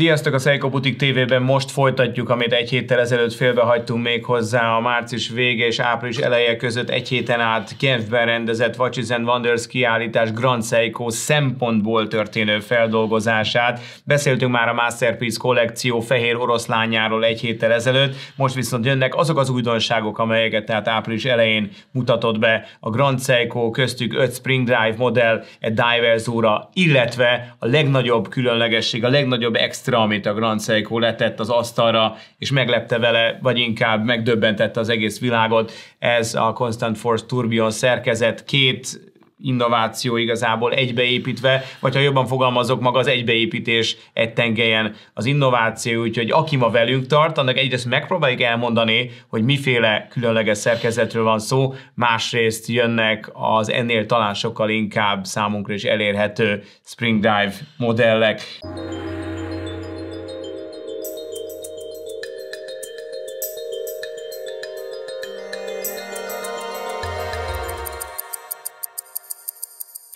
Sziasztok a Seiko Butik TV-ben, most folytatjuk, amit egy héttel ezelőtt félbehagytunk még hozzá a március vége és április eleje között egy héten át Genfben rendezett Watches and Wonders kiállítás Grand Seiko szempontból történő feldolgozását. Beszéltünk már a Masterpiece kollekció fehér oroszlányáról egy héttel ezelőtt, most viszont jönnek azok az újdonságok, amelyeket tehát április elején mutatott be a Grand Seiko, köztük 5 Spring Drive modell, egy Diverzóra, illetve a legnagyobb különlegesség, a legnagyobb extra extra, amit a Grand Seiko letett az asztalra, és meglepte vele, vagy inkább megdöbbentette az egész világot. Ez a Constant Force Turbion szerkezet két innováció igazából egybeépítve, vagy ha jobban fogalmazok, maga az egybeépítés egy tengelyen az innováció, úgyhogy aki ma velünk tart, annak egyrészt megpróbáljuk elmondani, hogy miféle különleges szerkezetről van szó, másrészt jönnek az ennél talán sokkal inkább számunkra is elérhető Spring Dive modellek.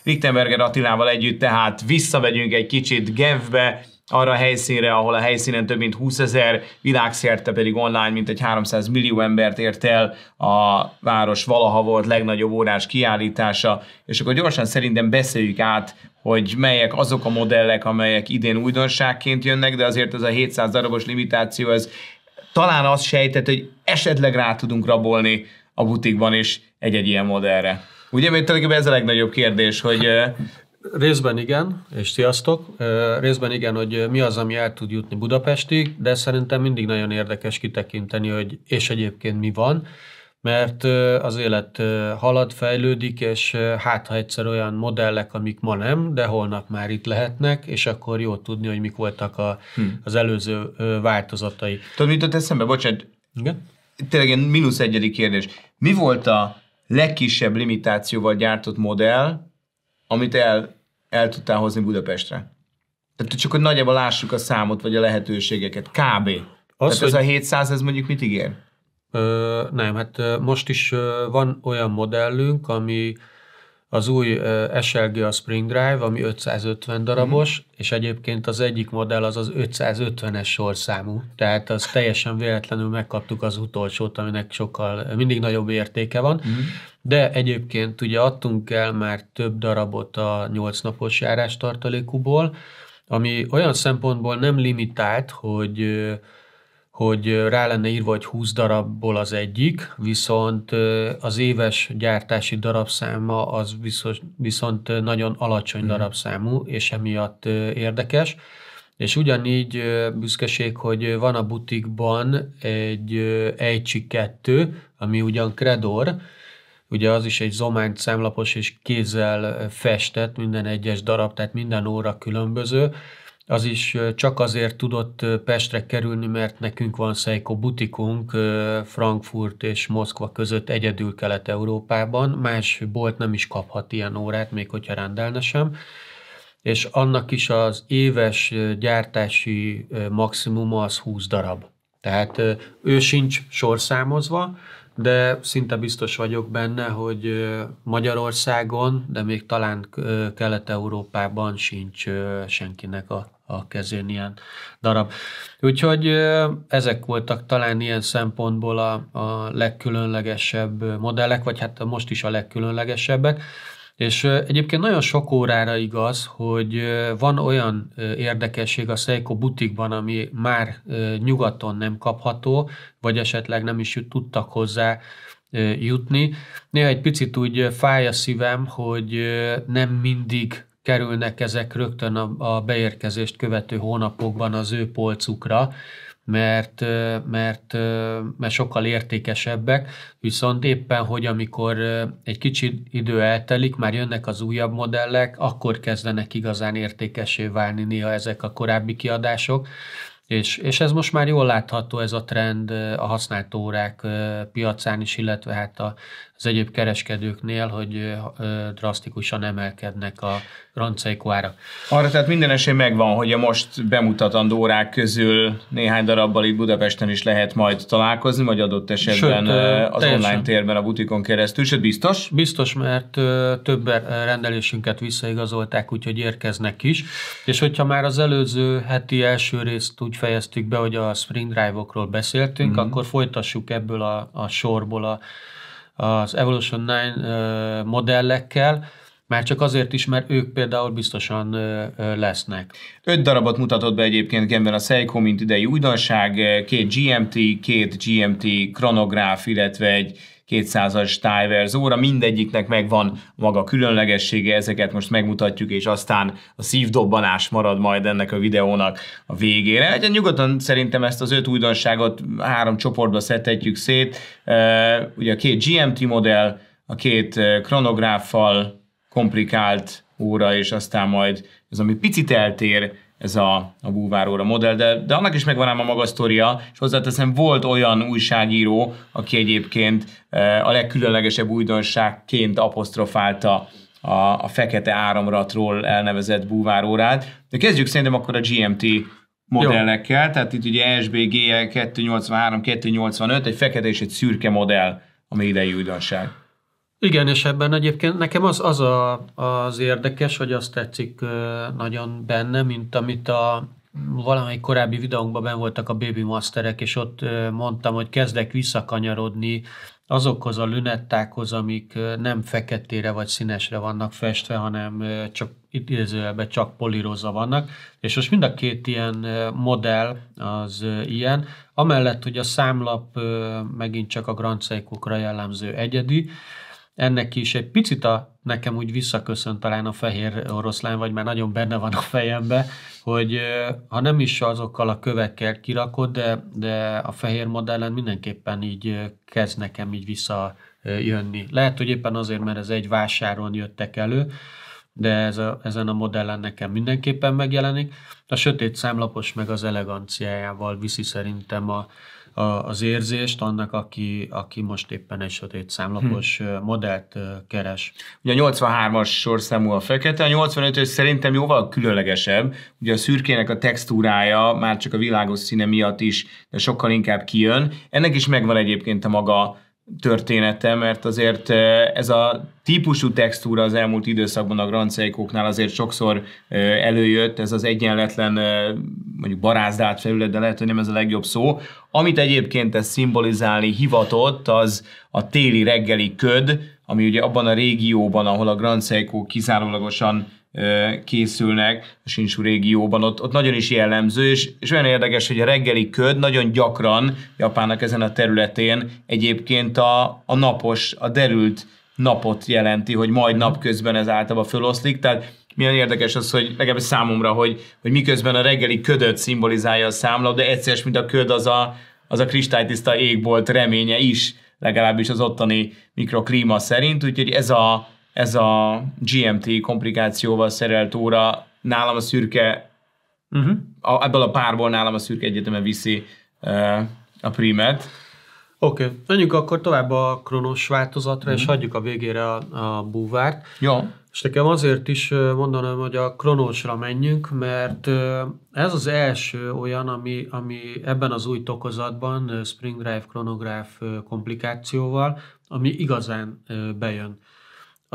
Lichtenberger Attilával együtt, tehát visszavegyünk egy kicsit Genfbe, arra a helyszínre, ahol a helyszínen több mint 20 ezer, világszerte pedig online mint egy 300 millió embert ért el a város valaha volt legnagyobb órás kiállítása, és akkor gyorsan szerintem beszéljük át, hogy melyek azok a modellek, amelyek idén újdonságként jönnek, de azért ez a 700 darabos limitáció, ez talán azt sejtett, hogy esetleg rá tudunk rabolni a butikban is egy-egy ilyen modellre. Ugye, mert tulajdonképpen ez a legnagyobb kérdés, hogy Részben igen, és sziasztok. Részben igen, hogy mi az, ami el tud jutni Budapestig, de szerintem mindig nagyon érdekes kitekinteni, hogy és egyébként mi van, mert az élet halad, fejlődik, és hát ha egyszer olyan modellek, amik ma nem, de holnap már itt lehetnek, és akkor jó tudni, hogy mik voltak a, hm. az előző változatai. Tudod, mit jut eszembe? Bocsánat. Igen? Tényleg egy mínusz egyedik kérdés. Mi volt a legkisebb limitációval gyártott modell, amit el, el tudtál hozni Budapestre. Tehát csak, hogy nagyjából lássuk a számot, vagy a lehetőségeket. Kb. Az, Tehát ez a 700, ez mondjuk mit ígér? Ö, nem, hát most is van olyan modellünk, ami az új SLG a Spring Drive, ami 550 darabos, mm. és egyébként az egyik modell az az 550-es sorszámú, tehát az teljesen véletlenül megkaptuk az utolsót, aminek sokkal, mindig nagyobb értéke van, mm. de egyébként ugye adtunk el már több darabot a 8 napos járás tartalékúból, ami olyan szempontból nem limitált, hogy hogy rá lenne írva, hogy 20 darabból az egyik, viszont az éves gyártási darabszáma az viszont, viszont nagyon alacsony hmm. darabszámú, és emiatt érdekes. És ugyanígy büszkeség, hogy van a butikban egy Ejcsi 2, ami ugyan Kredor, ugye az is egy zománt számlapos és kézzel festett minden egyes darab, tehát minden óra különböző, az is csak azért tudott Pestre kerülni, mert nekünk van Seiko butikunk Frankfurt és Moszkva között egyedül Kelet-Európában, más bolt nem is kaphat ilyen órát, még hogyha rendelne sem, és annak is az éves gyártási maximuma az 20 darab. Tehát ő sincs sorszámozva, de szinte biztos vagyok benne, hogy Magyarországon, de még talán Kelet-Európában sincs senkinek a a kezén ilyen darab. Úgyhogy ezek voltak talán ilyen szempontból a, a legkülönlegesebb modellek, vagy hát most is a legkülönlegesebbek. És egyébként nagyon sok órára igaz, hogy van olyan érdekesség a Seiko butikban, ami már nyugaton nem kapható, vagy esetleg nem is tudtak hozzá jutni. Néha egy picit úgy fáj a szívem, hogy nem mindig kerülnek ezek rögtön a, a beérkezést követő hónapokban az ő polcukra, mert, mert, mert sokkal értékesebbek, viszont éppen, hogy amikor egy kicsi idő eltelik, már jönnek az újabb modellek, akkor kezdenek igazán értékesé válni néha ezek a korábbi kiadások, és, és ez most már jól látható ez a trend a használt órák piacán is, illetve hát a az egyéb kereskedőknél, hogy drasztikusan emelkednek a rancaikó árak. Arra tehát minden esély megvan, hogy a most bemutatandó órák közül néhány darabbal itt Budapesten is lehet majd találkozni, vagy adott esetben sőt, az teljesen. online térben a butikon keresztül, sőt biztos? Biztos, mert több rendelésünket visszaigazolták, úgyhogy érkeznek is, és hogyha már az előző heti első részt úgy fejeztük be, hogy a spring drive-okról beszéltünk, mm-hmm. akkor folytassuk ebből a, a sorból a az Evolution 9 modellekkel, már csak azért is, mert ők például biztosan lesznek. Öt darabot mutatott be egyébként Genben a Seiko, mint idei újdonság, két GMT, két GMT kronográf, illetve egy 200-as Stiver Zóra, mindegyiknek megvan maga különlegessége, ezeket most megmutatjuk, és aztán a szívdobbanás marad majd ennek a videónak a végére. Egyen hát, nyugodtan szerintem ezt az öt újdonságot három csoportba szedhetjük szét. Ugye a két GMT modell, a két kronográffal komplikált óra, és aztán majd ez, ami picit eltér ez a, a búváróra modell, de, de annak is megvan ám a maga sztoria, és hozzáteszem, volt olyan újságíró, aki egyébként e, a legkülönlegesebb újdonságként apostrofálta a, a fekete áramratról elnevezett búvárórát. De kezdjük szerintem akkor a GMT modellekkel, Jó. tehát itt ugye SBG 283-285, e egy fekete és egy szürke modell, ami idei újdonság. Igen, és ebben egyébként nekem az, az a, az érdekes, hogy azt tetszik nagyon benne, mint amit a valamelyik korábbi videónkban ben voltak a Baby Masterek, és ott mondtam, hogy kezdek visszakanyarodni azokhoz a lünettákhoz, amik nem feketére vagy színesre vannak festve, hanem csak itt idézőjelben csak polírozva vannak, és most mind a két ilyen modell az ilyen, amellett, hogy a számlap megint csak a Grand jellemző egyedi, ennek is egy picit a, nekem úgy visszaköszön talán a fehér oroszlán, vagy már nagyon benne van a fejembe, hogy ha nem is azokkal a kövekkel kirakod, de, de a fehér modellen mindenképpen így kezd nekem így visszajönni. Lehet, hogy éppen azért, mert ez egy vásáron jöttek elő, de ez a, ezen a modellen nekem mindenképpen megjelenik. A sötét számlapos meg az eleganciájával viszi szerintem a, a, az érzést annak, aki, aki most éppen egy sötét számlapos hmm. modellt keres. Ugye a 83-as sorszámú a fekete, a 85-ös szerintem jóval különlegesebb. Ugye a szürkének a textúrája már csak a világos színe miatt is, de sokkal inkább kijön. Ennek is megvan egyébként a maga története, mert azért ez a típusú textúra az elmúlt időszakban a Grand Seiko-knál azért sokszor előjött, ez az egyenletlen mondjuk barázdált felület, de lehet, hogy nem ez a legjobb szó. Amit egyébként ez szimbolizálni hivatott, az a téli reggeli köd, ami ugye abban a régióban, ahol a Grand Seiko kizárólagosan készülnek a Sincsú régióban, ott, ott nagyon is jellemző, és, és olyan érdekes, hogy a reggeli köd nagyon gyakran Japánnak ezen a területén egyébként a, a napos, a derült napot jelenti, hogy majd napközben ez általában föloszlik, tehát milyen érdekes az, hogy legalábbis számomra, hogy, hogy miközben a reggeli ködöt szimbolizálja a számla, de egyszer, mint a köd, az a, az a kristálytiszta égbolt reménye is, legalábbis az ottani mikroklíma szerint, úgyhogy ez a, ez a GMT komplikációval szerelt óra, nálam a szürke, uh-huh. a, ebből a párból nálam a szürke egyetemen viszi e, a primet. Oké, okay. menjünk akkor tovább a kronos változatra, uh-huh. és mhm. hagyjuk a végére a, a búvárt. Jó. És nekem azért is mondanám, hogy a kronosra menjünk, mert ez az első olyan, ami, ami ebben az új tokozatban, Spring Drive kronográf komplikációval, ami igazán bejön.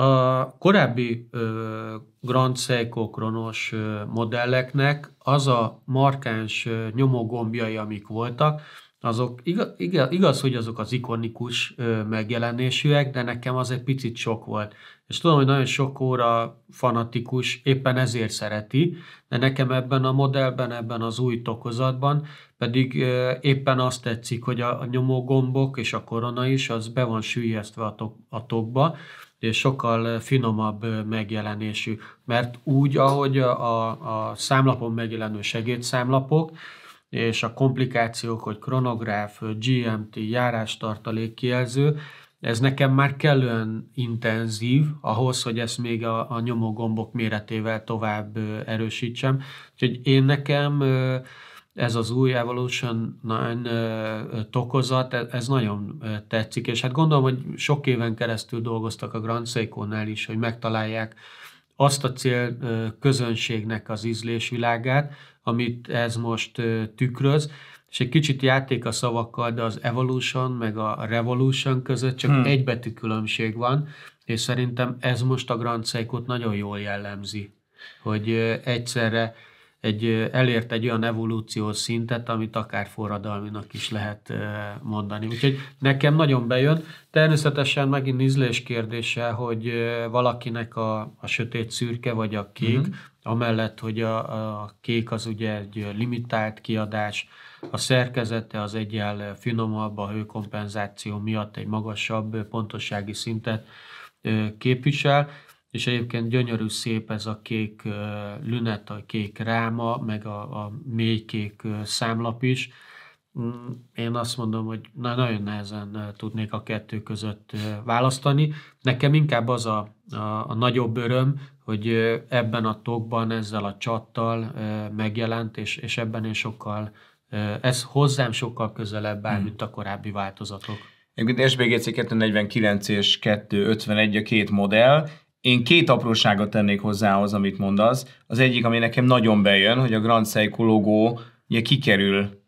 A korábbi ö, Grand Seiko kronos ö, modelleknek az a markáns ö, nyomógombjai, amik voltak, azok igaz, igaz, igaz, hogy azok az ikonikus ö, megjelenésűek, de nekem az egy picit sok volt. És tudom, hogy nagyon sok óra fanatikus éppen ezért szereti, de nekem ebben a modellben, ebben az új tokozatban pedig ö, éppen azt tetszik, hogy a, a nyomógombok és a korona is, az be van sűjesztve a, tok, a tokba, és sokkal finomabb megjelenésű, mert úgy, ahogy a, a számlapon megjelenő segédszámlapok, és a komplikációk, hogy kronográf, GMT, járástartalék kijelző, ez nekem már kellően intenzív ahhoz, hogy ezt még a, a nyomógombok méretével tovább erősítsem. Úgyhogy én nekem ez az új Evolution 9 tokozat, e-, ez nagyon tetszik, és hát gondolom, hogy sok éven keresztül dolgoztak a Grand Seiko-nál is, hogy megtalálják azt a cél közönségnek az ízlésvilágát, amit ez most tükröz, és egy kicsit játék a szavakkal, de az Evolution meg a Revolution között csak hmm. egy betű különbség van, és szerintem ez most a Grand Seiko-t nagyon jól jellemzi, hogy egyszerre egy, elért egy olyan evolúciós szintet, amit akár forradalminak is lehet mondani. Úgyhogy nekem nagyon bejön. Természetesen megint ízlés kérdése, hogy valakinek a, a sötét szürke vagy a kék, mm-hmm. amellett, hogy a, a kék az ugye egy limitált kiadás, a szerkezete az egyel finomabb, a hőkompenzáció miatt egy magasabb pontossági szintet képvisel és egyébként gyönyörű szép ez a kék lünet, a kék ráma, meg a, a mélykék számlap is. Mm, én azt mondom, hogy na, nagyon nehezen tudnék a kettő között választani. Nekem inkább az a, a, a nagyobb öröm, hogy ebben a tokban, ezzel a csattal megjelent, és, és ebben én sokkal, ez hozzám sokkal közelebb áll, hmm. mint a korábbi változatok. Egyébként SBGC 249 és 251 a két modell, én két apróságot tennék az amit mondasz. Az egyik, ami nekem nagyon bejön, hogy a Grand Seiko logó ugye kikerül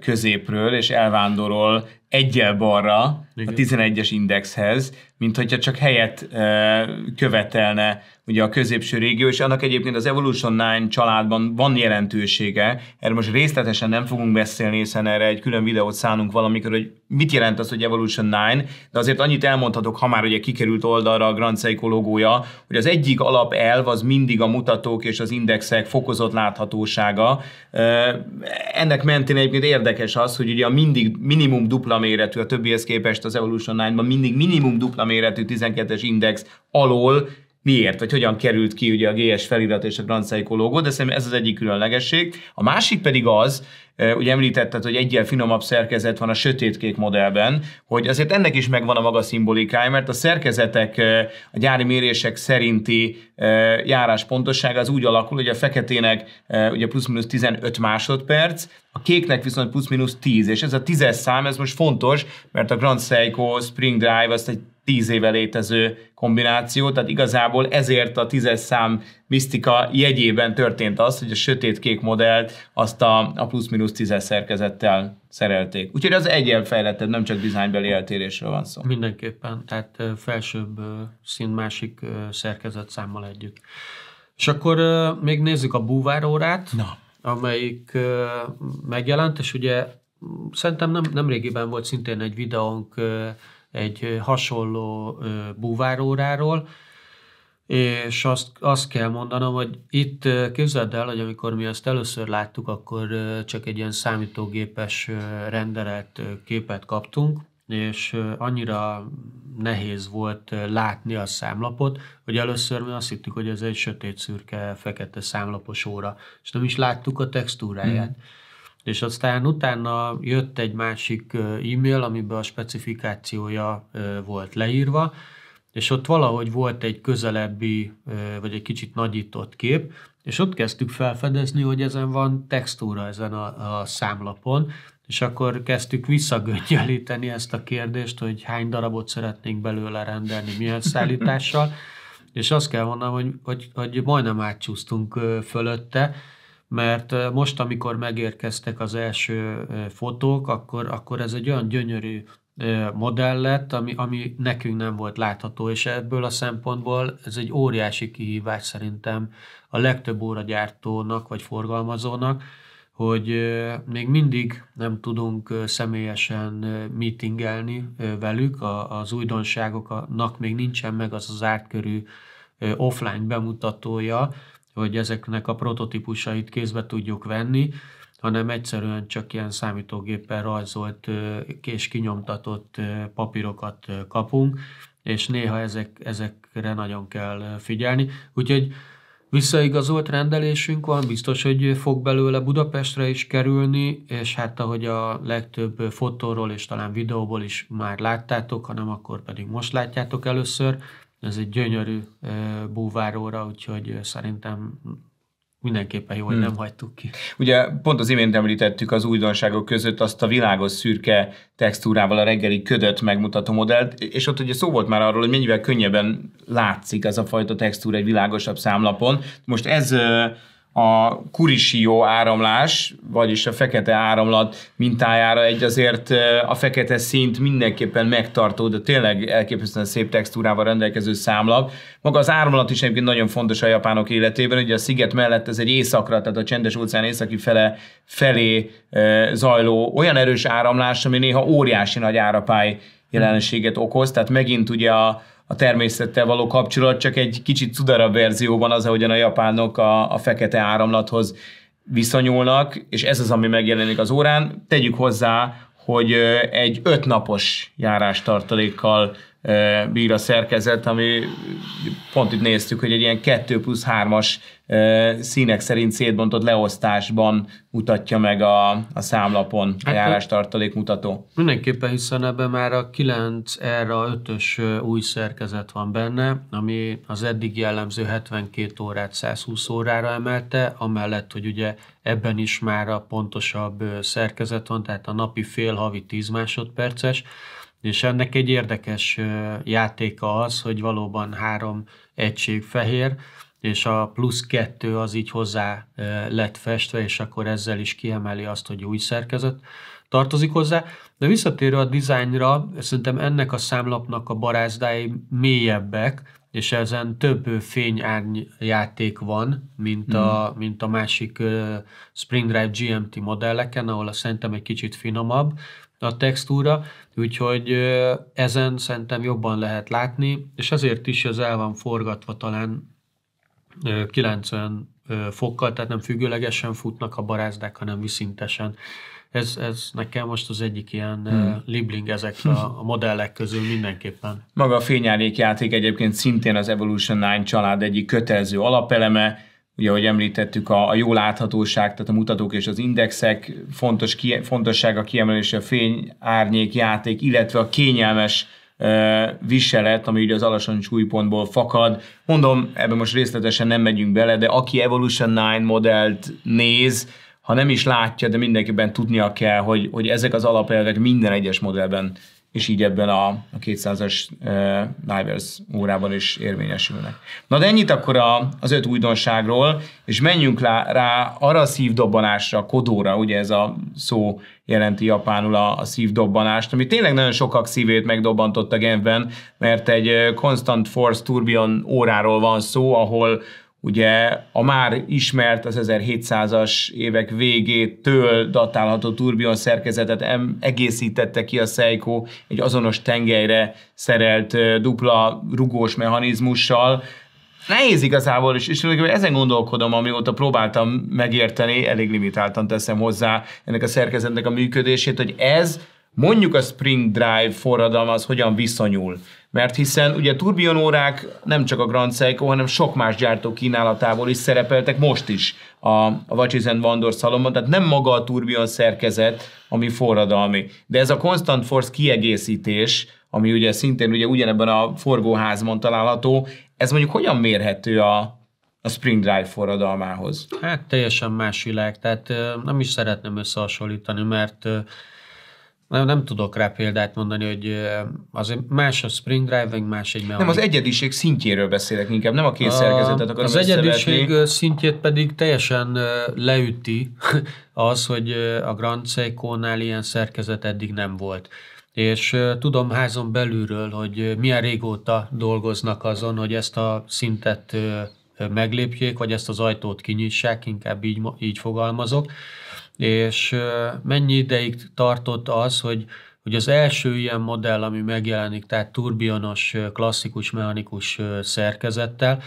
középről, és elvándorol egyel balra Igen. a 11-es indexhez, mint hogyha csak helyet e, követelne ugye a középső régió, és annak egyébként az Evolution 9 családban van jelentősége, erről most részletesen nem fogunk beszélni, hiszen erre egy külön videót szánunk valamikor, hogy mit jelent az, hogy Evolution 9, de azért annyit elmondhatok, ha már ugye kikerült oldalra a Grand Seiko logója, hogy az egyik alapelv az mindig a mutatók és az indexek fokozott láthatósága. E, ennek mentén egyébként érdekes az, hogy ugye a mindig minimum dupla méretű, a többihez képest az Evolution 9-ban mindig minimum dupla méretű 12-es index alól, miért, vagy hogyan került ki ugye a GS felirat és a Grand Seiko logo, de szerintem ez az egyik különlegesség. A másik pedig az, ugye említetted, hogy egyel finomabb szerkezet van a sötétkék modellben, hogy azért ennek is megvan a maga szimbolikája, mert a szerkezetek, a gyári mérések szerinti járás pontossága az úgy alakul, hogy a feketének ugye plusz-minusz 15 másodperc, a kéknek viszont plusz-minusz 10, és ez a tízes szám, ez most fontos, mert a Grand Seiko Spring Drive azt egy tíz éve létező kombináció, tehát igazából ezért a tízes szám misztika jegyében történt az, hogy a sötét-kék modellt azt a, a plusz-minusz tízes szerkezettel szerelték. Úgyhogy az egyen fejlettebb, nem csak dizájnbeli eltérésről van szó. Mindenképpen, tehát felsőbb szint másik szerkezet számmal együtt. És akkor még nézzük a búvárórát, Na. amelyik megjelent, és ugye szerintem nem, nem régiben volt szintén egy videónk egy hasonló búváróráról, és azt, azt kell mondanom, hogy itt képzeld el, hogy amikor mi ezt először láttuk, akkor csak egy ilyen számítógépes renderelt képet kaptunk, és annyira nehéz volt látni a számlapot, hogy először mi azt hittük, hogy ez egy sötét szürke, fekete számlapos óra, és nem is láttuk a textúráját. Mm és aztán utána jött egy másik e-mail, amiben a specifikációja volt leírva, és ott valahogy volt egy közelebbi, vagy egy kicsit nagyított kép, és ott kezdtük felfedezni, hogy ezen van textúra ezen a, a számlapon, és akkor kezdtük visszagöngyelíteni ezt a kérdést, hogy hány darabot szeretnénk belőle rendelni, milyen szállítással, és azt kell mondanom, hogy, hogy, hogy majdnem átcsúsztunk fölötte, mert most, amikor megérkeztek az első fotók, akkor, akkor ez egy olyan gyönyörű modell lett, ami, ami nekünk nem volt látható, és ebből a szempontból ez egy óriási kihívás szerintem a legtöbb óragyártónak vagy forgalmazónak, hogy még mindig nem tudunk személyesen meetingelni velük, az újdonságoknak még nincsen meg az az átkörű offline bemutatója, hogy ezeknek a prototípusait kézbe tudjuk venni, hanem egyszerűen csak ilyen számítógéppen rajzolt és kinyomtatott papírokat kapunk, és néha ezek, ezekre nagyon kell figyelni. Úgyhogy visszaigazolt rendelésünk van, biztos, hogy fog belőle Budapestre is kerülni, és hát ahogy a legtöbb fotóról és talán videóból is már láttátok, hanem akkor pedig most látjátok először, ez egy gyönyörű búváróra, úgyhogy szerintem mindenképpen jó, hogy hmm. nem hagytuk ki. Ugye pont az imént említettük az újdonságok között azt a világos szürke textúrával a reggeli ködöt megmutató modellt, és ott ugye szó volt már arról, hogy mennyivel könnyebben látszik az a fajta textúra egy világosabb számlapon. Most ez a kurisió áramlás, vagyis a fekete áramlat mintájára egy azért a fekete szint mindenképpen megtartó, de tényleg elképesztően szép textúrával rendelkező számlap. Maga az áramlat is egyébként nagyon fontos a japánok életében, ugye a sziget mellett ez egy északra, tehát a csendes óceán északi fele felé zajló olyan erős áramlás, ami néha óriási nagy árapály jelenséget okoz, tehát megint ugye a, a természettel való kapcsolat, csak egy kicsit cudarabb verzióban az, ahogyan a japánok a, a fekete áramlathoz viszonyulnak, és ez az, ami megjelenik az órán. Tegyük hozzá, hogy egy ötnapos járástartalékkal bír a szerkezet, ami pont itt néztük, hogy egy ilyen 2 plusz 3-as színek szerint szétbontott leosztásban mutatja meg a, a számlapon hát a járástartalék mutató. Mindenképpen, hiszen ebben már a 9 erre a 5-ös új szerkezet van benne, ami az eddig jellemző 72 órát 120 órára emelte, amellett, hogy ugye ebben is már a pontosabb szerkezet van, tehát a napi fél havi 10 másodperces, és ennek egy érdekes játéka az, hogy valóban három egység fehér, és a plusz kettő az így hozzá lett festve, és akkor ezzel is kiemeli azt, hogy új szerkezet tartozik hozzá. De visszatérő a dizájnra, szerintem ennek a számlapnak a barázdái mélyebbek, és ezen több fényárny játék van, mint, mm. a, hmm. mint a másik Spring Drive GMT modelleken, ahol a szerintem egy kicsit finomabb a textúra, Úgyhogy ezen szerintem jobban lehet látni, és ezért is az el van forgatva talán 90 fokkal, tehát nem függőlegesen futnak a barázdák, hanem viszintesen. Ez, ez nekem most az egyik ilyen hmm. libling ezek a, a modellek közül mindenképpen. Maga a fényárnyék játék egyébként szintén az Evolution 9 család egyik kötelező alapeleme, ugye, ahogy említettük, a, a jó láthatóság, tehát a mutatók és az indexek, fontos ki, fontossága kiemelése a fény, árnyék, játék, illetve a kényelmes viselet, ami ugye az alacsony súlypontból fakad. Mondom, ebben most részletesen nem megyünk bele, de aki Evolution 9 modellt néz, ha nem is látja, de mindenképpen tudnia kell, hogy, hogy ezek az alapelvek minden egyes modellben és így ebben a, a 200-as uh, eh, Divers órában is érvényesülnek. Na de ennyit akkor a, az öt újdonságról, és menjünk lá, rá arra a szívdobbanásra, a kodóra, ugye ez a szó jelenti japánul a, a szívdobbanást, ami tényleg nagyon sokak szívét a Genfben, mert egy eh, Constant Force turbion óráról van szó, ahol Ugye a már ismert az 1700-as évek végétől datálható turbion szerkezetet em, egészítette ki a Seiko egy azonos tengelyre szerelt dupla rugós mechanizmussal. Nehéz igazából, és, és ezen gondolkodom, amióta próbáltam megérteni, elég limitáltan teszem hozzá ennek a szerkezetnek a működését, hogy ez mondjuk a Spring Drive forradalma az hogyan viszonyul. Mert hiszen ugye turbionórák nem csak a Grand Seiko, hanem sok más gyártó kínálatából is szerepeltek most is a, a Watches and Wonders szalomban, tehát nem maga a turbion szerkezet, ami forradalmi. De ez a Constant Force kiegészítés, ami ugye szintén ugye ugyanebben a forgóházban található, ez mondjuk hogyan mérhető a, a Spring Drive forradalmához? Hát teljesen más világ, tehát nem is szeretném összehasonlítani, mert nem, nem tudok rá példát mondani, hogy azért más a spring driving, más egy mechanik. Nem, az egyediség szintjéről beszélek inkább, nem a két szerkezetet akarom Az egyediség szintjét pedig teljesen leüti az, hogy a Grand Seiko-nál ilyen szerkezet eddig nem volt. És tudom házon belülről, hogy milyen régóta dolgoznak azon, hogy ezt a szintet meglépjék, vagy ezt az ajtót kinyissák, inkább így, így fogalmazok és mennyi ideig tartott az, hogy, hogy az első ilyen modell, ami megjelenik, tehát turbionos, klasszikus, mechanikus szerkezettel,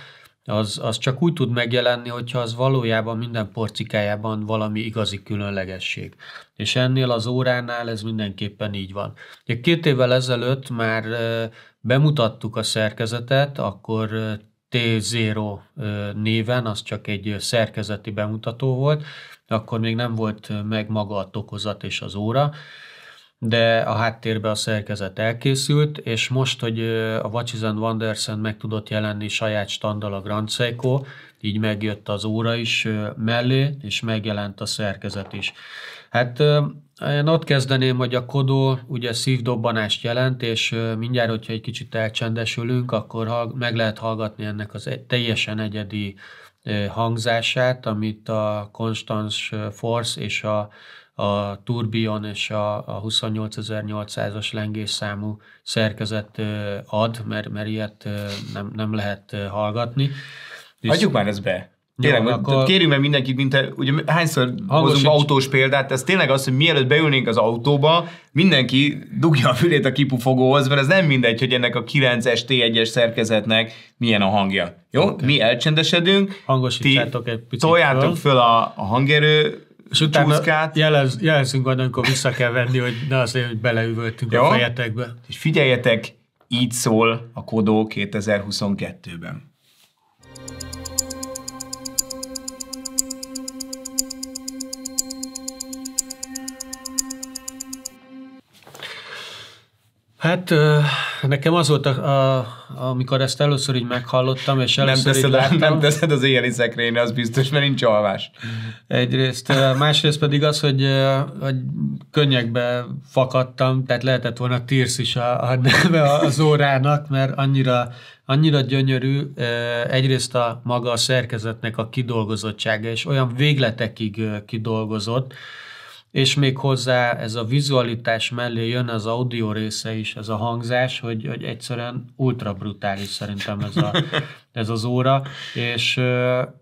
az, az csak úgy tud megjelenni, hogyha az valójában minden porcikájában valami igazi különlegesség. És ennél az óránál ez mindenképpen így van. Ugye két évvel ezelőtt már bemutattuk a szerkezetet, akkor T0 néven, az csak egy szerkezeti bemutató volt, de akkor még nem volt meg maga a tokozat és az óra, de a háttérbe a szerkezet elkészült, és most, hogy a Watches and Wandersen meg tudott jelenni saját standal a Grand Seiko, így megjött az óra is mellé, és megjelent a szerkezet is. Hát én ott kezdeném, hogy a kodó ugye szívdobbanást jelent, és mindjárt, hogyha egy kicsit elcsendesülünk, akkor meg lehet hallgatni ennek az e-, teljesen egyedi hangzását, amit a Konstanz Force és a, a Turbion és a, a 28800-as lengésszámú szerkezet ad, mert, mert ilyet nem, nem lehet hallgatni. Hagyjuk már ezt be! Tényleg, Jó, akkor... kérjünk meg mindenkit, mint ugye hányszor Hangos hozunk egy... autós példát, ez tényleg az, hogy mielőtt beülnénk az autóba, mindenki dugja a fülét a kipufogóhoz, mert ez nem mindegy, hogy ennek a 9-es T1-es szerkezetnek milyen a hangja. Jó? Okay. Mi elcsendesedünk, hangosítsátok egy picit toljátok föl a, a hangerő és utána Jelez, jelezünk majd, amikor vissza kell venni, hogy ne azért, hogy beleüvöltünk Jó? a fejetekbe. És figyeljetek, így szól a Kodó 2022-ben. Hát nekem az volt, a, a, amikor ezt először így meghallottam, és először nem teszed, így láttam. Nem teszed az éjjeli szekrényre, az biztos, mert nincs alvás. Egyrészt. Másrészt pedig az, hogy, hogy könnyekbe fakadtam, tehát lehetett volna Tirsz is a, a neve az órának, mert annyira, annyira gyönyörű egyrészt a maga a szerkezetnek a kidolgozottsága, és olyan végletekig kidolgozott, és még hozzá ez a vizualitás mellé jön az audio része is, ez a hangzás, hogy, hogy egyszerűen ultra brutális szerintem ez, a, ez az óra, és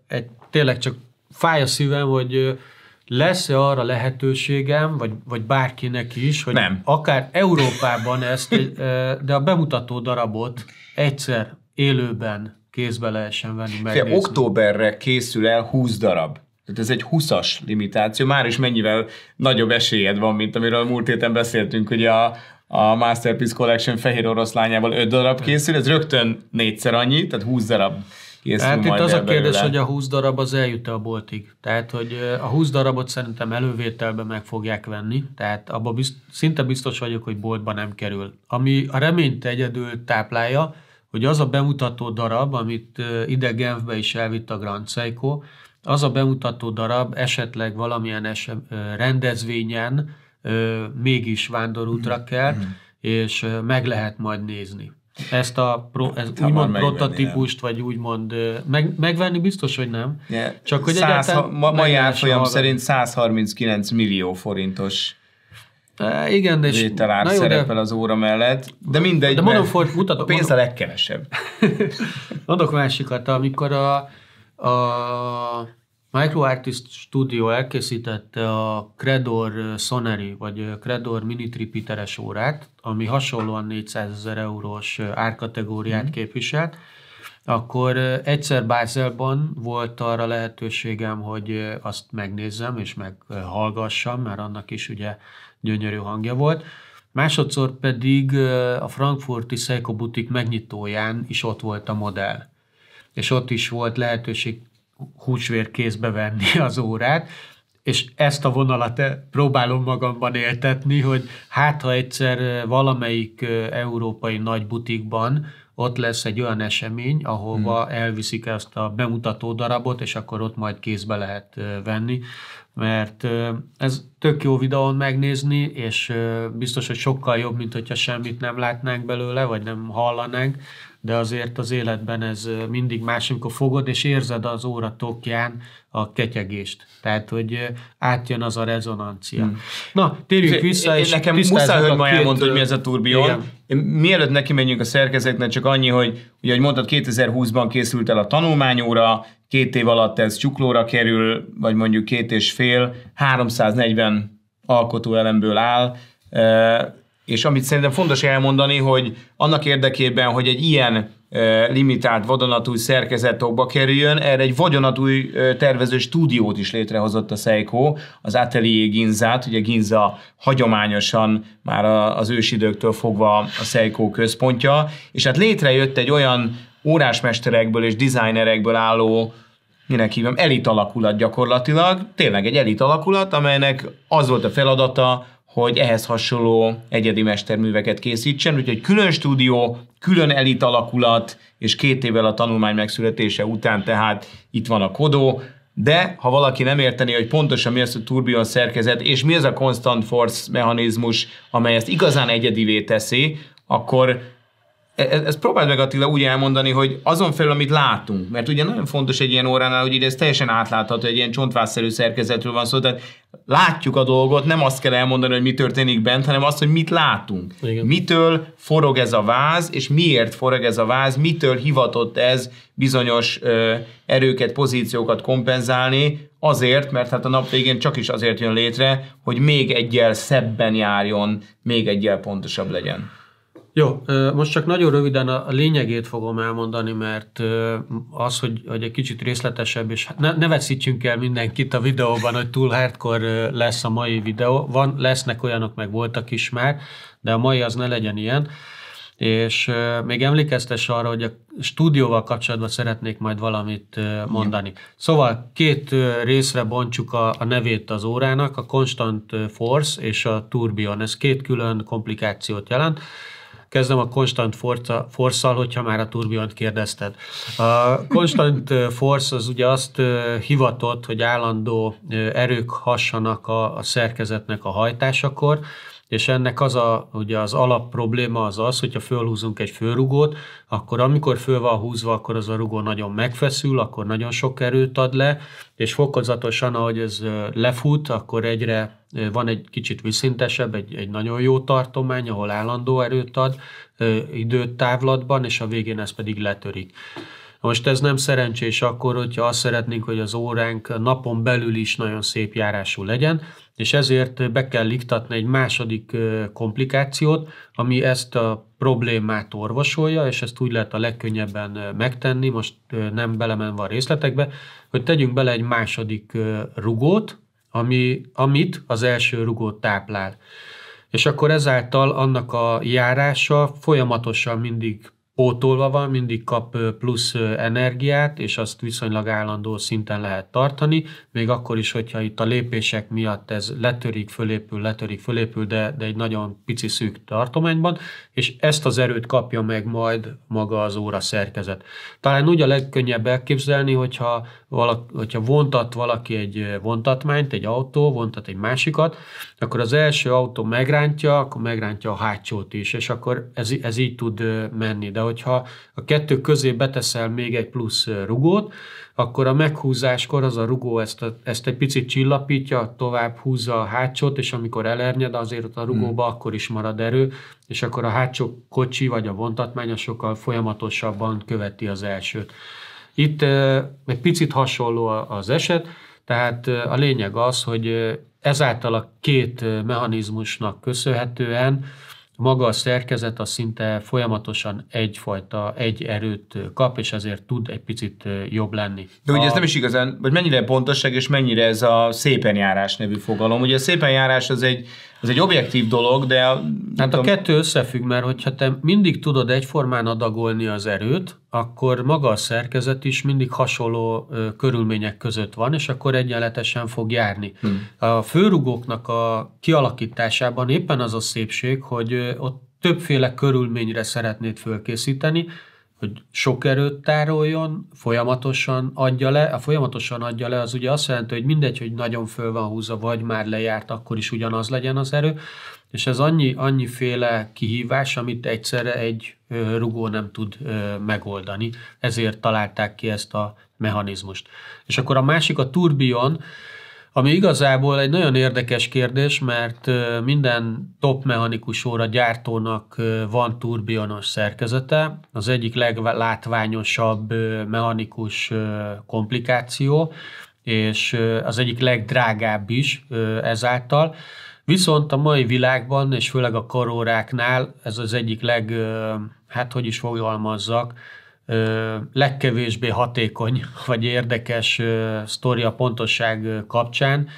egy, tényleg csak fáj a szívem, hogy lesz-e arra lehetőségem, vagy, vagy bárkinek is, hogy Nem. akár Európában ezt, de a bemutató darabot egyszer élőben kézbe lehessen venni, megnézni. Fé, októberre készül el 20 darab. Tehát ez egy 20-as limitáció, már is mennyivel nagyobb esélyed van, mint amiről a múlt héten beszéltünk, hogy a, a Masterpiece Collection fehér oroszlányával 5 darab készül, ez rögtön négyszer annyi, tehát 20 darab készül Hát itt az a kérdés, belőle. hogy a 20 darab az eljut a boltig. Tehát, hogy a 20 darabot szerintem elővételben meg fogják venni, tehát abba bizt, szinte biztos vagyok, hogy boltba nem kerül. Ami a reményt egyedül táplálja, hogy az a bemutató darab, amit ide Genfbe is elvitt a Grand Seiko, az a bemutató darab esetleg valamilyen esem, rendezvényen mégis vándorútra mm. kell, mm. és meg lehet majd nézni. Ezt a pro, ez úgymond prototípust, nem. vagy úgymond meg, megvenni biztos, hogy nem. Yeah. Csak hogy 100, ma, mai árfolyam szerint 139 millió forintos e, igen, és... Vételár szerepel de... az óra mellett, de mindegy, de mondom, mert mutatok, a pénz mondom, a legkevesebb. Mondok másikat, amikor a, a MicroArtist Studio elkészítette a Credor Soneri, vagy Credor Mini Tripiteres órát, ami hasonlóan 400 ezer eurós árkategóriát mm. képviselt, akkor eh, egyszer Bázelban volt arra lehetőségem, hogy eh, azt megnézzem és meghallgassam, eh, mert annak is ugye gyönyörű hangja volt. Másodszor pedig a frankfurti Seiko butik megnyitóján is ott volt a modell és ott is volt lehetőség húsvér kézbe venni az órát, és ezt a vonalat eh, próbálom magamban éltetni, hogy hát ha egyszer eh, valamelyik eh, európai nagy butikban ott lesz egy olyan esemény, ahova hmm. elviszik ezt a bemutató darabot, és akkor ott majd kézbe lehet venni, mert ez tök jó videón megnézni, és biztos, hogy sokkal jobb, mint hogyha semmit nem látnánk belőle, vagy nem hallanánk, de azért az életben ez mindig más, amikor fogod, és érzed az óra tokján a ketyegést. Tehát, hogy átjön az a rezonancia. Hmm. Na, térjünk vissza, és Nekem muszáj, hogy ma elmondod, hogy mi ez a turbion. Én, mielőtt neki menjünk a szerkezetnek, csak annyi, hogy ugye, ahogy mondtad, 2020-ban készült el a tanulmányóra, két év alatt ez csuklóra kerül, vagy mondjuk két és fél, 340 alkotó elemből áll, és amit szerintem fontos elmondani, hogy annak érdekében, hogy egy ilyen limitált vadonatúj szerkezetokba kerüljön, erre egy vadonatúj tervező stúdiót is létrehozott a Seiko, az Atelier Ginzát, ugye Ginza hagyományosan már az ősidőktől fogva a Seiko központja, és hát létrejött egy olyan órásmesterekből és designerekből álló minek hívom, elit alakulat gyakorlatilag, tényleg egy elit alakulat, amelynek az volt a feladata, hogy ehhez hasonló egyedi mesterműveket készítsen, úgyhogy külön stúdió, külön elit alakulat, és két évvel a tanulmány megszületése után tehát itt van a Kodó, de ha valaki nem érteni, hogy pontosan mi az a turbion szerkezet, és mi az a constant force mechanizmus, amely ezt igazán egyedivé teszi, akkor E, e, ezt próbáld meg Attila úgy elmondani, hogy azon felül, amit látunk, mert ugye nagyon fontos egy ilyen óránál, hogy ide ez teljesen átlátható, egy ilyen csontvászszerű szerkezetről van szó, tehát látjuk a dolgot, nem azt kell elmondani, hogy mi történik bent, hanem azt, hogy mit látunk. Igen. Mitől forog ez a váz, és miért forog ez a váz, mitől hivatott ez bizonyos ö, erőket, pozíciókat kompenzálni, azért, mert hát a nap végén csak is azért jön létre, hogy még egyel szebben járjon, még egyel pontosabb legyen. Jó, most csak nagyon röviden a lényegét fogom elmondani, mert az, hogy, hogy egy kicsit részletesebb, és ne, ne veszítsünk el mindenkit a videóban, hogy túl hardcore lesz a mai videó. Van, lesznek olyanok, meg voltak is már, de a mai az ne legyen ilyen. És még emlékeztes arra, hogy a stúdióval kapcsolatban szeretnék majd valamit mondani. Szóval két részre bontjuk a, a nevét az órának, a Constant Force és a Turbion. Ez két külön komplikációt jelent. Kezdem a Constant force hogyha már a Turbiont kérdezted. A Constant Force az ugye azt hivatott, hogy állandó erők hassanak a, a szerkezetnek a hajtásakor, és ennek az a, ugye az alap probléma az az, hogyha fölhúzunk egy főrugót, akkor amikor föl van húzva, akkor az a rugó nagyon megfeszül, akkor nagyon sok erőt ad le, és fokozatosan, ahogy ez lefut, akkor egyre van egy kicsit viszintesebb, egy, egy nagyon jó tartomány, ahol állandó erőt ad időt távlatban, és a végén ez pedig letörik. Most ez nem szerencsés akkor, hogyha azt szeretnénk, hogy az óránk napon belül is nagyon szép járású legyen, és ezért be kell iktatni egy második komplikációt, ami ezt a problémát orvosolja, és ezt úgy lehet a legkönnyebben megtenni, most nem belemenve a részletekbe, hogy tegyünk bele egy második rugót, ami, amit az első rugót táplál. És akkor ezáltal annak a járása folyamatosan mindig pótolva van, mindig kap plusz energiát, és azt viszonylag állandó szinten lehet tartani, még akkor is, hogyha itt a lépések miatt ez letörik, fölépül, letörik, fölépül, de, de egy nagyon pici szűk tartományban, és ezt az erőt kapja meg majd maga az óra szerkezet. Talán úgy a legkönnyebb elképzelni, hogyha valaki, hogyha vontat valaki egy eh, vontatmányt, egy autó, vontat egy másikat, akkor az első autó megrántja, akkor megrántja a hátsót is, és akkor ez, ez így tud eh, menni. De hogyha a kettő közé beteszel még egy plusz eh, rugót, akkor a meghúzáskor az a rugó ezt, a, ezt egy picit csillapítja, tovább húzza a hátsót, és amikor elernyed, azért ott a rugóba hmm. akkor is marad erő, és akkor a hátsó kocsi vagy a vontatmány sokkal folyamatosabban követi az elsőt. Itt egy picit hasonló az eset, tehát a lényeg az, hogy ezáltal a két mechanizmusnak köszönhetően maga a szerkezet az szinte folyamatosan egyfajta, egy erőt kap, és ezért tud egy picit jobb lenni. De ugye a... ez nem is igazán, vagy mennyire pontosság, és mennyire ez a szépenjárás nevű fogalom. Ugye a szépenjárás az egy, ez egy objektív dolog, de... Hát a kettő összefügg, mert hogyha te mindig tudod egyformán adagolni az erőt, akkor maga a szerkezet is mindig hasonló ö, körülmények között van, és akkor egyenletesen fog járni. Hmm. A főrugóknak a kialakításában éppen az a szépség, hogy ö, ott többféle körülményre szeretnéd fölkészíteni, hogy sok erőt tároljon, folyamatosan adja le. A folyamatosan adja le az ugye azt jelenti, hogy mindegy, hogy nagyon föl van húzva, vagy már lejárt, akkor is ugyanaz legyen az erő. És ez annyi, annyiféle kihívás, amit egyszerre egy rugó nem tud megoldani. Ezért találták ki ezt a mechanizmust. És akkor a másik a turbion, ami igazából egy nagyon érdekes kérdés, mert minden top mechanikus óra gyártónak van turbionos szerkezete. Az egyik leglátványosabb mechanikus komplikáció, és az egyik legdrágább is ezáltal. Viszont a mai világban, és főleg a karóráknál ez az egyik leg, hát hogy is fogalmazzak, legkevésbé hatékony vagy érdekes sztoria pontosság kapcsán,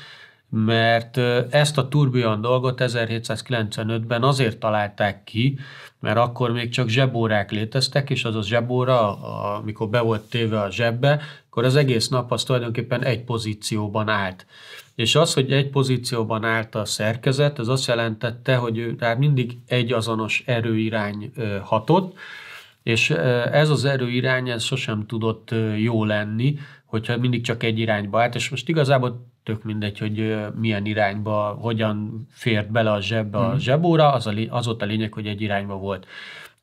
mert ezt a turbion dolgot 1795-ben azért találták ki, mert akkor még csak zsebórák léteztek, és az a zsebóra, amikor be volt téve a zsebbe, akkor az egész nap az tulajdonképpen egy pozícióban állt. És az, hogy egy pozícióban állt a szerkezet, ez azt jelentette, hogy ő, mindig egy azonos erőirány hatott, és ez az erőirány, ez sosem tudott jó lenni, hogyha mindig csak egy irányba állt, és most igazából tök mindegy, hogy milyen irányba, hogyan fért bele a zsebbe a mhm. zsebóra, az, a, az ott a lényeg, hogy egy irányba volt.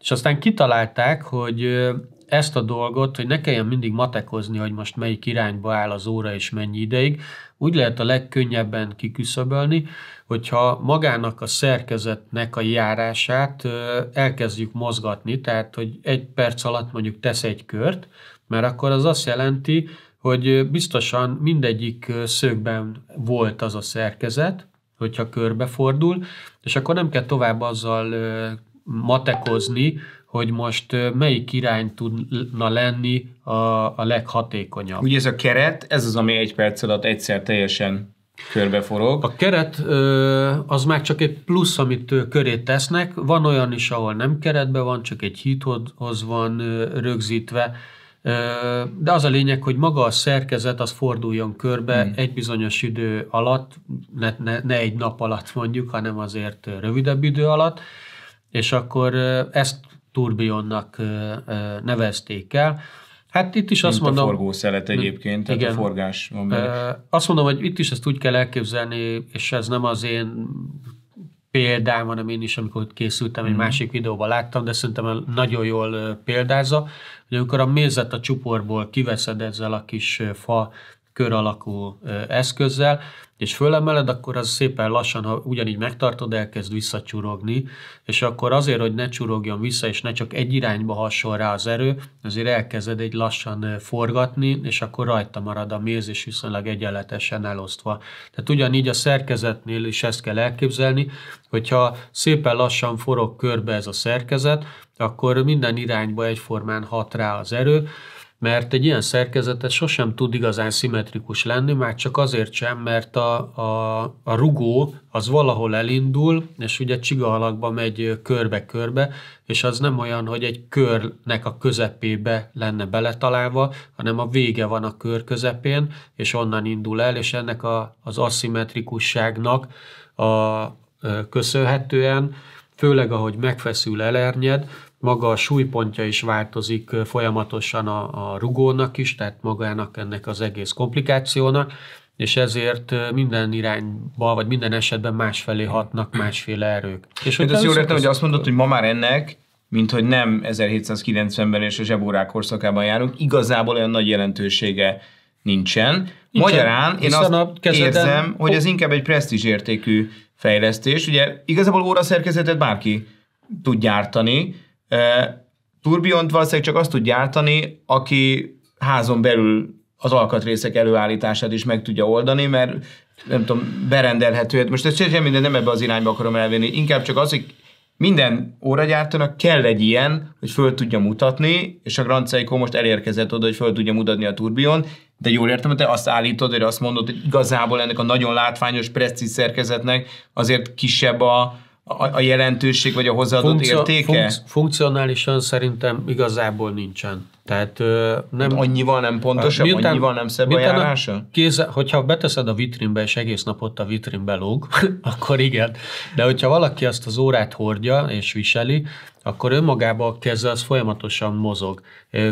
És aztán kitalálták, hogy ezt a dolgot, hogy ne kelljen mindig matekozni, hogy most melyik irányba áll az óra és mennyi ideig, úgy lehet a legkönnyebben kiküszöbölni, hogyha magának a szerkezetnek a járását elkezdjük mozgatni, tehát hogy egy perc alatt mondjuk tesz egy kört, mert akkor az azt jelenti, hogy biztosan mindegyik szögben volt az a szerkezet, hogyha körbefordul, és akkor nem kell tovább azzal matekozni, hogy most melyik irány tudna lenni a, a leghatékonyabb. Ugye ez a keret, ez az, ami egy perc alatt egyszer teljesen körbeforog. A keret az már csak egy plusz, amit köré tesznek. Van olyan is, ahol nem keretbe van, csak egy híthoz van rögzítve. De az a lényeg, hogy maga a szerkezet az forduljon körbe hmm. egy bizonyos idő alatt, ne, ne, ne egy nap alatt mondjuk, hanem azért rövidebb idő alatt, és akkor ezt Turbionnak nevezték el. Hát itt is Mint azt mondom... a forgószelet egyébként, tehát igen, a forgás van Azt mondom, hogy itt is ezt úgy kell elképzelni, és ez nem az én példám, hanem én is, amikor készültem, egy mm. másik videóban láttam, de szerintem nagyon jól példázza, hogy amikor a mézet a csuporból kiveszed ezzel a kis fa kör alakú eszközzel, és fölemeled, akkor az szépen lassan, ha ugyanígy megtartod, elkezd visszacsurogni, és akkor azért, hogy ne csurogjon vissza, és ne csak egy irányba hason rá az erő, azért elkezded egy lassan forgatni, és akkor rajta marad a méz, és viszonylag egyenletesen elosztva. Tehát ugyanígy a szerkezetnél is ezt kell elképzelni, hogyha szépen lassan forog körbe ez a szerkezet, akkor minden irányba egyformán hat rá az erő, mert egy ilyen szerkezetet sosem tud igazán szimmetrikus lenni, már csak azért sem, mert a, a, a rugó az valahol elindul, és ugye alakba megy körbe-körbe, és az nem olyan, hogy egy körnek a közepébe lenne beletalálva, hanem a vége van a kör közepén, és onnan indul el, és ennek a, az aszimmetrikusságnak a, köszönhetően, főleg ahogy megfeszül, elernyed, maga a súlypontja is változik folyamatosan a, a rugónak is, tehát magának ennek az egész komplikációnak, és ezért minden irányba, vagy minden esetben másfelé hatnak másféle erők. És hogy azt jól értem, hogy azt mondod, hogy ma már ennek mint hogy nem 1790-ben és a zsebórák korszakában járunk, igazából olyan nagy jelentősége nincsen. nincsen. Magyarán én azt a érzem, hogy ez inkább egy presztízs értékű fejlesztés. Ugye igazából óra szerkezetet bárki tud gyártani, Turbiont valószínűleg csak azt tud gyártani, aki házon belül az alkatrészek előállítását is meg tudja oldani, mert nem tudom, berendelhető. Hát most ezt sem minden nem ebbe az irányba akarom elvenni. inkább csak az, hogy minden óragyártónak kell egy ilyen, hogy föl tudja mutatni, és a Grand Seiko most elérkezett oda, hogy föl tudja mutatni a turbion, de jól értem, hogy te azt állítod, hogy azt mondod, hogy igazából ennek a nagyon látványos, precíz szerkezetnek azért kisebb a, a, a jelentőség vagy a hozzáadott Funkcio- értéke? Funk- funkcionálisan szerintem igazából nincsen. Tehát ö, nem... annyival nem pontosabb, miután, annyival nem szebb ajánlása? Kéze, hogyha beteszed a vitrinbe és egész nap ott a vitrinbe lóg, akkor igen. De hogyha valaki azt az órát hordja és viseli, akkor önmagában a keze az folyamatosan mozog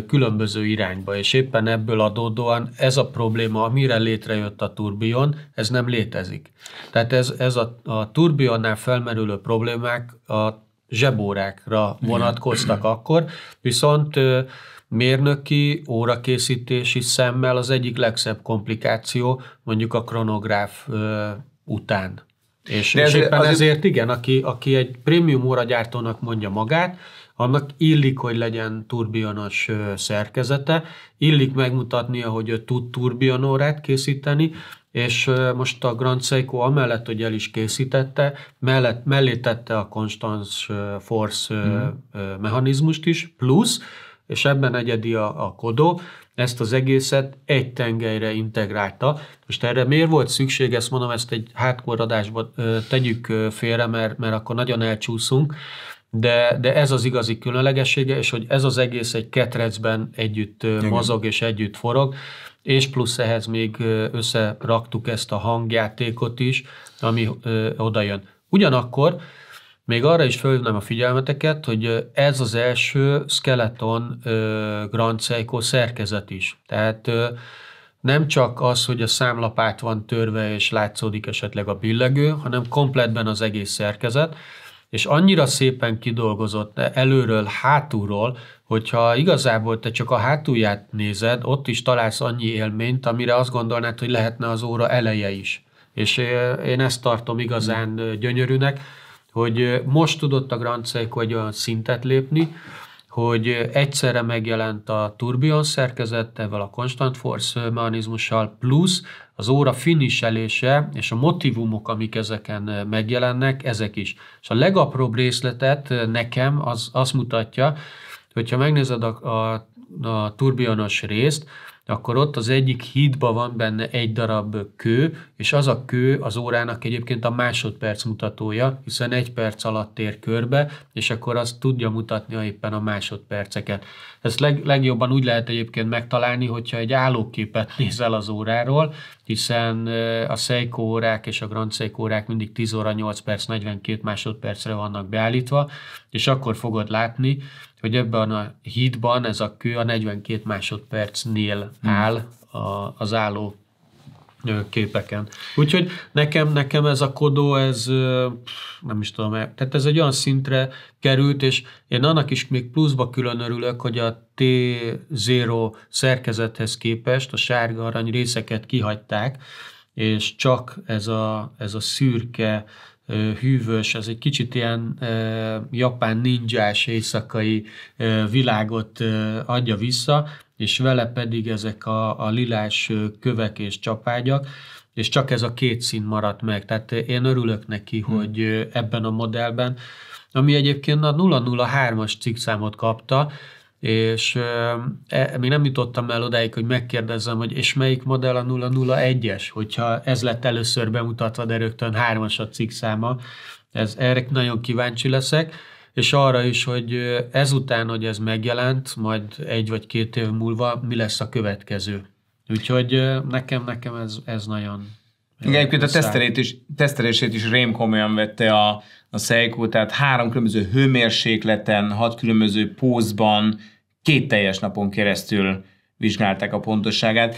különböző irányba, és éppen ebből adódóan ez a probléma, amire létrejött a turbion, ez nem létezik. Tehát ez, ez a, a turbionnál felmerülő problémák a zsebórákra vonatkoztak akkor, viszont mérnöki, órakészítési szemmel az egyik legszebb komplikáció mondjuk a kronográf után. És, De és éppen azért... ezért igen, aki, aki egy prémium óragyártónak mondja magát, annak illik, hogy legyen turbionos szerkezete, illik megmutatnia, hogy ő tud turbionórát készíteni, és most a Grand Seiko amellett, hogy el is készítette, mellett, mellé tette a Constance Force mm. mechanizmust is, plusz, és ebben egyedi a, a Kodó, ezt az egészet egy tengelyre integrálta. Most erre miért volt szükség, ezt mondom, ezt egy hátkoradásba tegyük félre, mert, mert akkor nagyon elcsúszunk, de, de ez az igazi különlegessége, és hogy ez az egész egy ketrecben együtt Igen. mozog és együtt forog, és plusz ehhez még összeraktuk ezt a hangjátékot is, ami odajön. Ugyanakkor még arra is felhívnám a figyelmeteket, hogy ez az első skeleton Grand Seiko szerkezet is. Tehát nem csak az, hogy a számlapát van törve és látszódik esetleg a billegő, hanem kompletben az egész szerkezet, és annyira szépen kidolgozott előről, hátulról, hogyha igazából te csak a hátulját nézed, ott is találsz annyi élményt, amire azt gondolnád, hogy lehetne az óra eleje is. És én ezt tartom igazán gyönyörűnek, hogy most tudott a Grand Seiko egy olyan szintet lépni, hogy egyszerre megjelent a turbion szerkezettevel, a constant force mechanizmussal, plusz az óra finiselése és a motivumok, amik ezeken megjelennek, ezek is. És a legapróbb részletet nekem az azt mutatja, hogyha megnézed a, a, a turbionos részt, akkor ott az egyik hídba van benne egy darab kő, és az a kő az órának egyébként a másodperc mutatója, hiszen egy perc alatt tér körbe, és akkor azt tudja mutatni éppen a másodperceket. Ezt leg, legjobban úgy lehet egyébként megtalálni, hogyha egy állóképet nézel az óráról, hiszen a Seiko órák és a Grand Seiko órák mindig 10 óra 8 perc 42 másodpercre vannak beállítva, és akkor fogod látni, hogy ebben a hídban ez a kő a 42 másodpercnél hmm. áll a, az álló képeken. Úgyhogy nekem, nekem ez a kodó, ez nem is tudom, e- tehát ez egy olyan szintre került, és én annak is még pluszba külön örülök, hogy a T0 szerkezethez képest a sárga arany részeket kihagyták, és csak ez a, ez a szürke, hűvös, az egy kicsit ilyen japán ninjás éjszakai világot adja vissza, és vele pedig ezek a, a lilás kövek és csapágyak, és csak ez a két szín maradt meg. Tehát én örülök neki, hmm. hogy ebben a modellben, ami egyébként a 003-as cikkszámot kapta, és e, még nem jutottam el odáig, hogy megkérdezzem, hogy és melyik modell a 001-es, hogyha ez lett először bemutatva, de rögtön hármas a cikk száma. Ez, erre nagyon kíváncsi leszek, és arra is, hogy ezután, hogy ez megjelent, majd egy vagy két év múlva mi lesz a következő. Úgyhogy nekem, nekem ez, ez nagyon igen, egyébként a tesztelét is, tesztelését is rém komolyan vette a, a Seiko, tehát három különböző hőmérsékleten, hat különböző pózban, két teljes napon keresztül vizsgálták a pontosságát.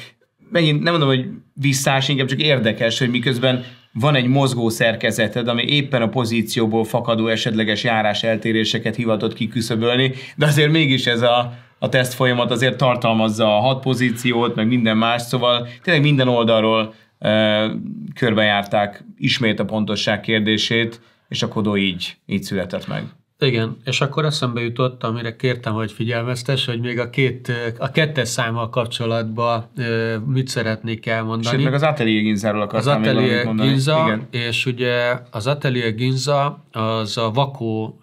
Megint nem mondom, hogy visszás, inkább csak érdekes, hogy miközben van egy mozgó szerkezeted, ami éppen a pozícióból fakadó esetleges járás eltéréseket hivatott kiküszöbölni, de azért mégis ez a, a teszt folyamat azért tartalmazza a hat pozíciót, meg minden más, szóval tényleg minden oldalról körbejárták ismét a pontosság kérdését, és a Kodó így, így született meg. Igen, és akkor eszembe jutott, amire kértem, hogy figyelmeztes, hogy még a két, a kettes számmal kapcsolatban mit szeretnék elmondani. És meg az Atelier Ginzáról akartam az Atelier még Ginza, Igen. és ugye az Atelier Ginza az a Vakó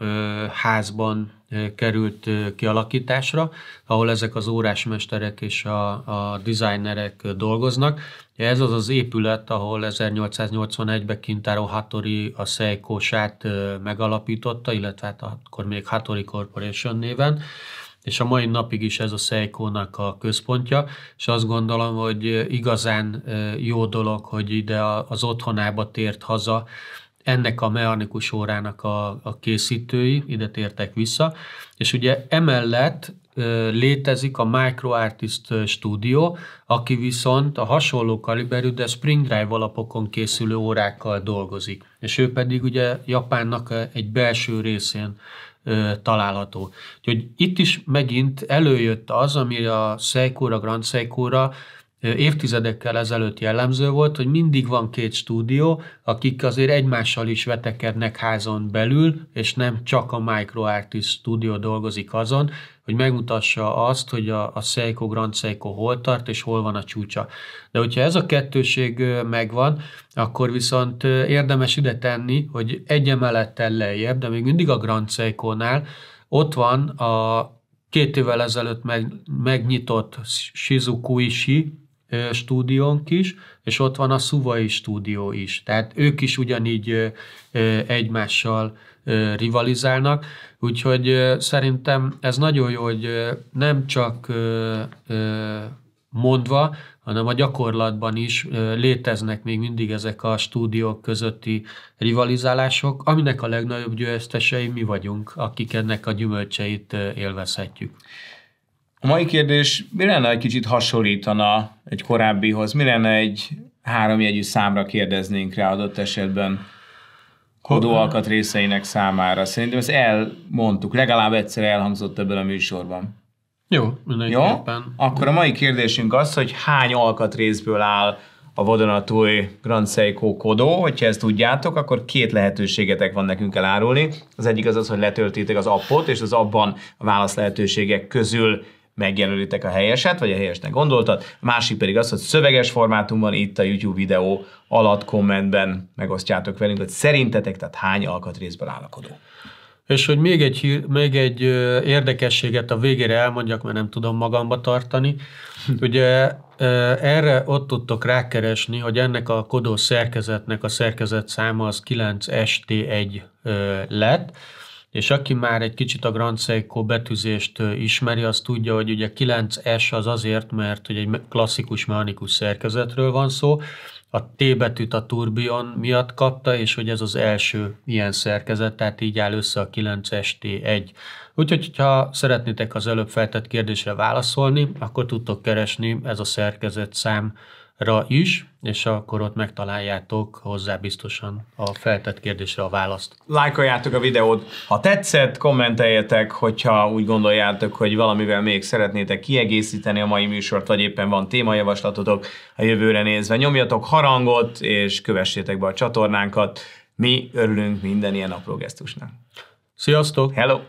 házban került kialakításra, ahol ezek az órásmesterek és a, a designerek dolgoznak. Ez az az épület, ahol 1881-ben Kintaro Hattori a Seiko sát megalapította, illetve hát akkor még Hattori Corporation néven, és a mai napig is ez a seiko a központja, és azt gondolom, hogy igazán jó dolog, hogy ide az otthonába tért haza ennek a mechanikus órának a, a készítői, ide tértek vissza, és ugye emellett létezik a Artist Studio, aki viszont a hasonló kaliberű, de Spring Drive alapokon készülő órákkal dolgozik. És ő pedig ugye Japánnak egy belső részén található. Úgyhogy itt is megint előjött az, ami a Seiko-ra, Grand seiko évtizedekkel ezelőtt jellemző volt, hogy mindig van két stúdió, akik azért egymással is vetekednek házon belül, és nem csak a MicroArtist stúdió dolgozik azon, hogy megmutassa azt, hogy a, a Seiko Grand Seiko hol tart, és hol van a csúcsa. De hogyha ez a kettőség megvan, akkor viszont érdemes ide tenni, hogy egy emelettel lejjebb, de még mindig a Grand Seiko-nál ott van a két évvel ezelőtt meg, megnyitott Shizuku Ishi, stúdiónk is, és ott van a Szuvai stúdió is. Tehát ők is ugyanígy egymással rivalizálnak, úgyhogy szerintem ez nagyon jó, hogy nem csak mondva, hanem a gyakorlatban is léteznek még mindig ezek a stúdiók közötti rivalizálások, aminek a legnagyobb győztesei mi vagyunk, akik ennek a gyümölcseit élvezhetjük. A mai kérdés, mi lenne, egy kicsit hasonlítana egy korábbihoz? Mi lenne egy háromjegyű számra kérdeznénk rá adott esetben kodóalkat részeinek számára? Szerintem ezt elmondtuk, legalább egyszer elhangzott ebben a műsorban. Jó, mindenképpen. Jó? Akkor a mai kérdésünk az, hogy hány alkatrészből áll a vadonatúj Grand Seiko kodó, hogyha ezt tudjátok, akkor két lehetőségetek van nekünk elárulni. Az egyik az az, hogy letöltitek az appot, és az abban a válasz lehetőségek közül megjelölitek a helyeset, vagy a helyesnek gondoltat, másik pedig az, hogy szöveges formátumban itt a YouTube videó alatt kommentben megosztjátok velünk, hogy szerintetek, tehát hány alkatrészből áll a És hogy még egy, hír, még egy érdekességet a végére elmondjak, mert nem tudom magamba tartani. Ugye erre ott tudtok rákeresni, hogy ennek a kodó szerkezetnek a szerkezet száma az 9ST1 lett, és aki már egy kicsit a Grand Seiko betűzést ismeri, az tudja, hogy ugye 9S az azért, mert hogy egy klasszikus mechanikus szerkezetről van szó, a T betűt a Turbion miatt kapta, és hogy ez az első ilyen szerkezet, tehát így áll össze a 9ST1. Úgyhogy, ha szeretnétek az előbb feltett kérdésre válaszolni, akkor tudtok keresni ez a szerkezet szám ra is, és akkor ott megtaláljátok hozzá biztosan a feltett kérdésre a választ. Lájkoljátok a videót, ha tetszett, kommenteljetek, hogyha úgy gondoljátok, hogy valamivel még szeretnétek kiegészíteni a mai műsort, vagy éppen van témajavaslatotok a jövőre nézve. Nyomjatok harangot, és kövessétek be a csatornánkat. Mi örülünk minden ilyen apró gesztusnak. Sziasztok! Hello!